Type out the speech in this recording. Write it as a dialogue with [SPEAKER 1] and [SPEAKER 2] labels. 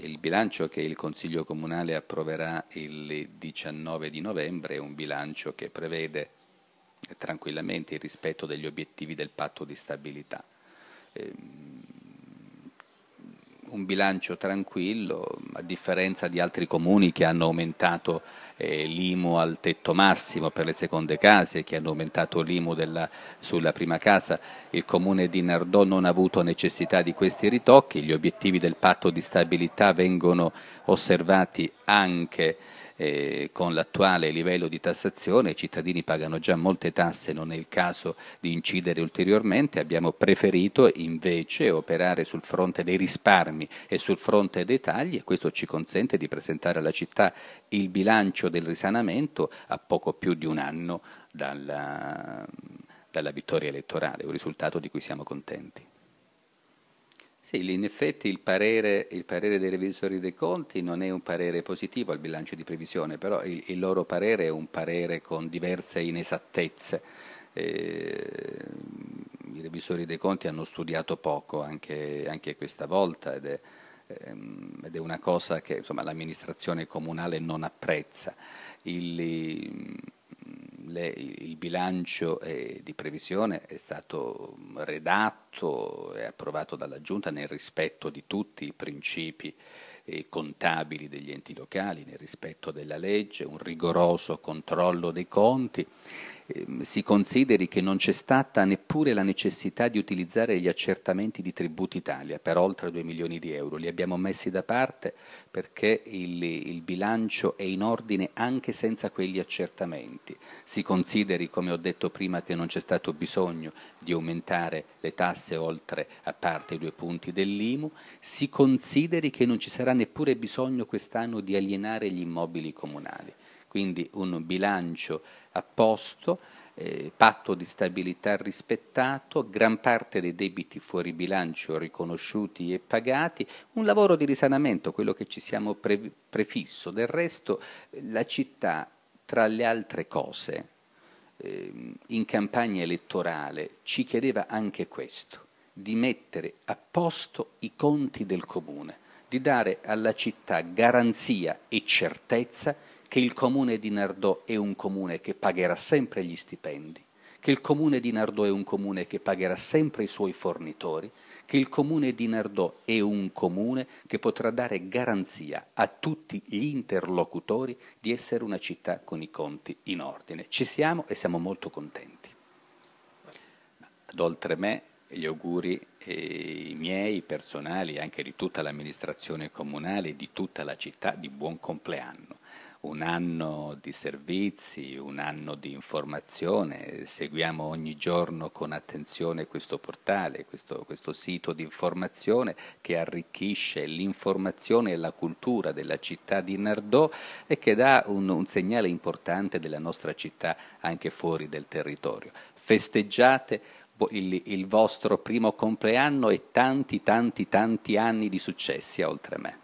[SPEAKER 1] il bilancio che il Consiglio Comunale approverà il 19 di novembre è un bilancio che prevede tranquillamente il rispetto degli obiettivi del patto di stabilità. Ehm, un bilancio tranquillo a differenza di altri comuni che hanno aumentato eh, l'IMU al tetto massimo per le seconde case, che hanno aumentato l'IMU della, sulla prima casa, il comune di Nardò non ha avuto necessità di questi ritocchi, gli obiettivi del patto di stabilità vengono osservati anche eh, con l'attuale livello di tassazione i cittadini pagano già molte tasse, non è il caso di incidere ulteriormente, abbiamo preferito invece operare sul fronte dei risparmi e sul fronte dei tagli e questo ci consente di presentare alla città il bilancio del risanamento a poco più di un anno dalla, dalla vittoria elettorale, un risultato di cui siamo contenti. Sì, in effetti il parere, il parere, dei revisori dei conti non è un parere positivo al bilancio di previsione, però il, il loro parere è un parere con diverse inesattezze. Eh, I revisori dei conti hanno studiato poco anche, anche questa volta ed è, ehm, ed è, una cosa che l'amministrazione comunale non apprezza. Il, le, il bilancio eh, di previsione è stato mm, redatto e approvato dalla Giunta nel rispetto di tutti i principi eh, contabili degli enti locali, nel rispetto della legge, un rigoroso controllo dei conti Ehm, si consideri che non c'è stata neppure la necessità di utilizzare gli accertamenti di Tributi Italia per oltre 2 milioni di euro. Li abbiamo messi da parte perché il, il bilancio è in ordine anche senza quegli accertamenti. Si consideri, come ho detto prima, che non c'è stato bisogno di aumentare le tasse oltre a parte i due punti dell'IMU, si consideri che non ci sarà neppure bisogno quest'anno di alienare gli immobili comunali quindi un bilancio a posto, eh, patto di stabilità rispettato, gran parte dei debiti fuori bilancio riconosciuti e pagati, un lavoro di risanamento, quello che ci siamo pre prefisso. Del resto la città, tra le altre cose, eh, in campagna elettorale ci chiedeva anche questo, di mettere a posto i conti del comune, di dare alla città garanzia e certezza che il comune di Nardò è un comune che pagherà sempre gli stipendi, che il comune di Nardò è un comune che pagherà sempre i suoi fornitori, che il comune di Nardò è un comune che potrà dare garanzia a tutti gli interlocutori di essere una città con i conti in ordine. Ci siamo e siamo molto contenti. Ad oltre me gli auguri i miei personali, anche di tutta l'amministrazione comunale, di tutta la città, di buon compleanno un anno di servizi, un anno di informazione, seguiamo ogni giorno con attenzione questo portale, questo, questo sito di informazione che arricchisce l'informazione e la cultura della città di Nardò e che dà un, un segnale importante della nostra città anche fuori del territorio. Festeggiate il, il vostro primo compleanno e tanti, tanti, tanti anni di successi oltre me.